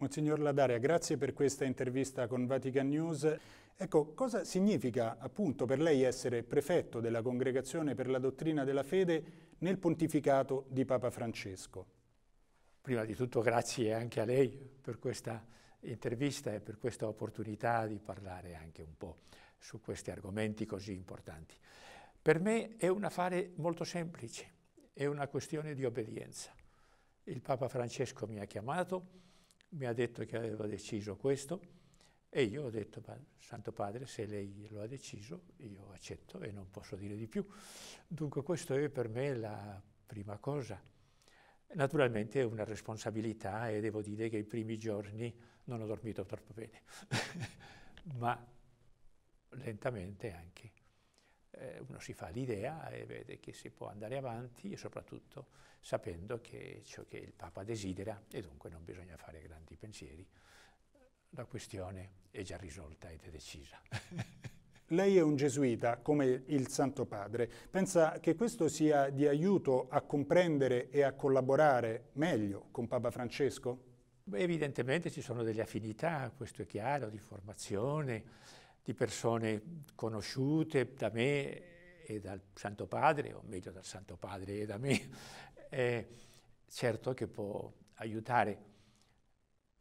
Monsignor Ladaria, grazie per questa intervista con Vatican News. Ecco, cosa significa appunto per lei essere prefetto della Congregazione per la Dottrina della Fede nel pontificato di Papa Francesco? Prima di tutto grazie anche a lei per questa intervista e per questa opportunità di parlare anche un po' su questi argomenti così importanti. Per me è un affare molto semplice, è una questione di obbedienza. Il Papa Francesco mi ha chiamato, mi ha detto che aveva deciso questo e io ho detto, ma Santo Padre, se lei lo ha deciso, io accetto e non posso dire di più. Dunque questa è per me la prima cosa. Naturalmente è una responsabilità e devo dire che i primi giorni non ho dormito troppo bene, ma lentamente anche eh, uno si fa l'idea e vede che si può andare avanti e soprattutto sapendo che ciò che il Papa desidera e dunque non bisogna fare grandi pensieri, la questione è già risolta ed è decisa. Lei è un gesuita, come il Santo Padre. Pensa che questo sia di aiuto a comprendere e a collaborare meglio con Papa Francesco? evidentemente ci sono delle affinità, questo è chiaro, di formazione, di persone conosciute da me e dal Santo Padre, o meglio dal Santo Padre e da me, eh, certo che può aiutare.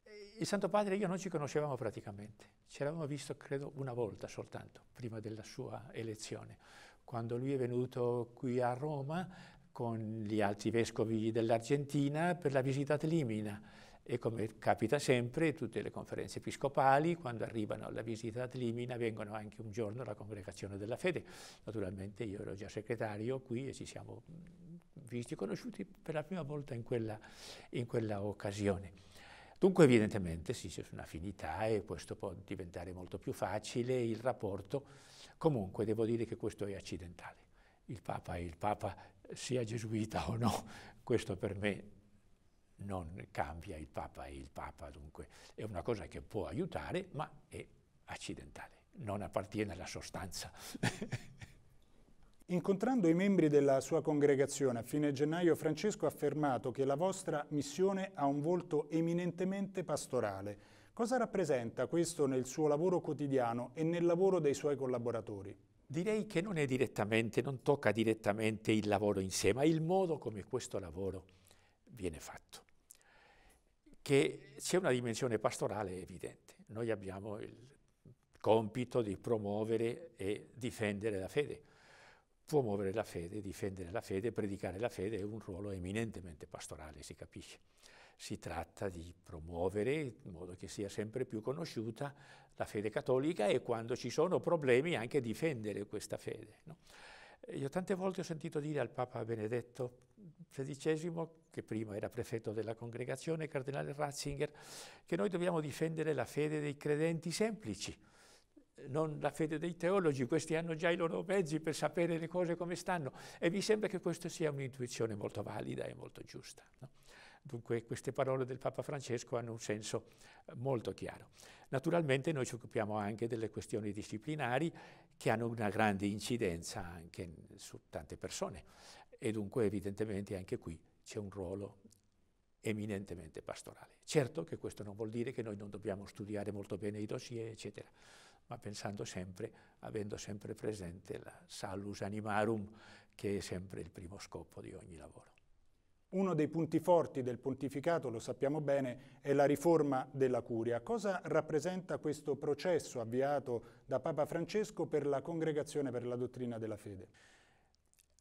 Eh, il Santo Padre e io non ci conoscevamo praticamente, ci eravamo visto credo una volta soltanto, prima della sua elezione, quando lui è venuto qui a Roma con gli altri vescovi dell'Argentina per la visita a Tlimina e come capita sempre tutte le conferenze episcopali, quando arrivano alla visita ad Limina vengono anche un giorno alla congregazione della fede. Naturalmente io ero già segretario qui e ci siamo mm, visti e conosciuti per la prima volta in quella, in quella occasione. Dunque evidentemente sì, c'è un'affinità e questo può diventare molto più facile il rapporto. Comunque devo dire che questo è accidentale. Il Papa è il Papa sia gesuita o no, questo per me non cambia il Papa e il Papa, dunque è una cosa che può aiutare, ma è accidentale, non appartiene alla sostanza. Incontrando i membri della sua congregazione a fine gennaio, Francesco ha affermato che la vostra missione ha un volto eminentemente pastorale. Cosa rappresenta questo nel suo lavoro quotidiano e nel lavoro dei suoi collaboratori? Direi che non è direttamente, non tocca direttamente il lavoro in sé, ma il modo come questo lavoro viene fatto che c'è una dimensione pastorale evidente. Noi abbiamo il compito di promuovere e difendere la fede. Promuovere la fede, difendere la fede, predicare la fede è un ruolo eminentemente pastorale, si capisce. Si tratta di promuovere in modo che sia sempre più conosciuta la fede cattolica e quando ci sono problemi anche difendere questa fede. No? Io tante volte ho sentito dire al Papa Benedetto XVI, che prima era prefetto della congregazione, Cardinale Ratzinger, che noi dobbiamo difendere la fede dei credenti semplici, non la fede dei teologi, questi hanno già i loro mezzi per sapere le cose come stanno e mi sembra che questa sia un'intuizione molto valida e molto giusta. No? Dunque queste parole del Papa Francesco hanno un senso eh, molto chiaro. Naturalmente noi ci occupiamo anche delle questioni disciplinari che hanno una grande incidenza anche su tante persone e dunque evidentemente anche qui c'è un ruolo eminentemente pastorale. Certo che questo non vuol dire che noi non dobbiamo studiare molto bene i dossier, eccetera, ma pensando sempre, avendo sempre presente la salus animarum, che è sempre il primo scopo di ogni lavoro. Uno dei punti forti del pontificato, lo sappiamo bene, è la riforma della curia. Cosa rappresenta questo processo avviato da Papa Francesco per la congregazione per la dottrina della fede?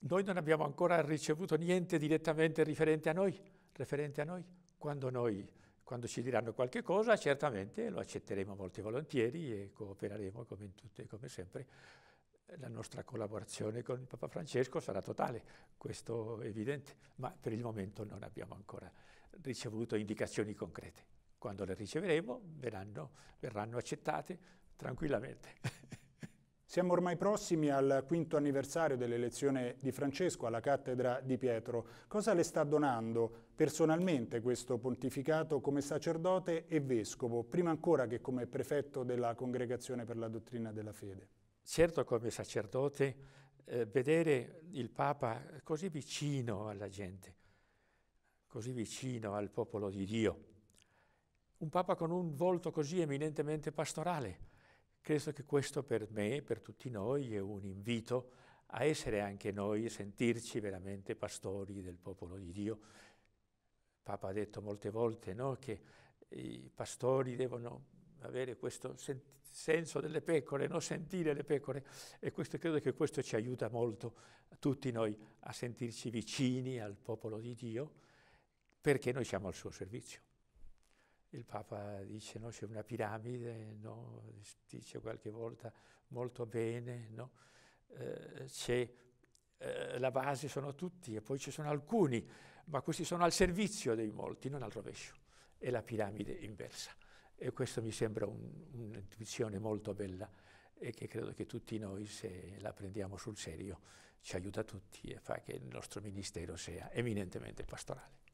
Noi non abbiamo ancora ricevuto niente direttamente riferente a noi, referente a noi. Quando, noi, quando ci diranno qualche cosa, certamente lo accetteremo molto volentieri e coopereremo come, in tutto come sempre la nostra collaborazione con il Papa Francesco sarà totale, questo è evidente, ma per il momento non abbiamo ancora ricevuto indicazioni concrete. Quando le riceveremo verranno, verranno accettate tranquillamente. Siamo ormai prossimi al quinto anniversario dell'elezione di Francesco alla cattedra di Pietro. Cosa le sta donando personalmente questo pontificato come sacerdote e vescovo, prima ancora che come prefetto della Congregazione per la Dottrina della Fede? certo come sacerdote, eh, vedere il Papa così vicino alla gente, così vicino al popolo di Dio, un Papa con un volto così eminentemente pastorale, credo che questo per me, per tutti noi, è un invito a essere anche noi, sentirci veramente pastori del popolo di Dio. Il Papa ha detto molte volte no, che i pastori devono avere questo senso delle pecore, no? sentire le pecore e questo, credo che questo ci aiuta molto tutti noi a sentirci vicini al popolo di Dio perché noi siamo al suo servizio. Il Papa dice no, c'è una piramide, no? dice qualche volta molto bene, no? eh, c'è eh, la base, sono tutti e poi ci sono alcuni, ma questi sono al servizio dei molti, non al rovescio. È la piramide inversa. E questa mi sembra un'intuizione molto bella e che credo che tutti noi, se la prendiamo sul serio, ci aiuta tutti e fa che il nostro ministero sia eminentemente pastorale.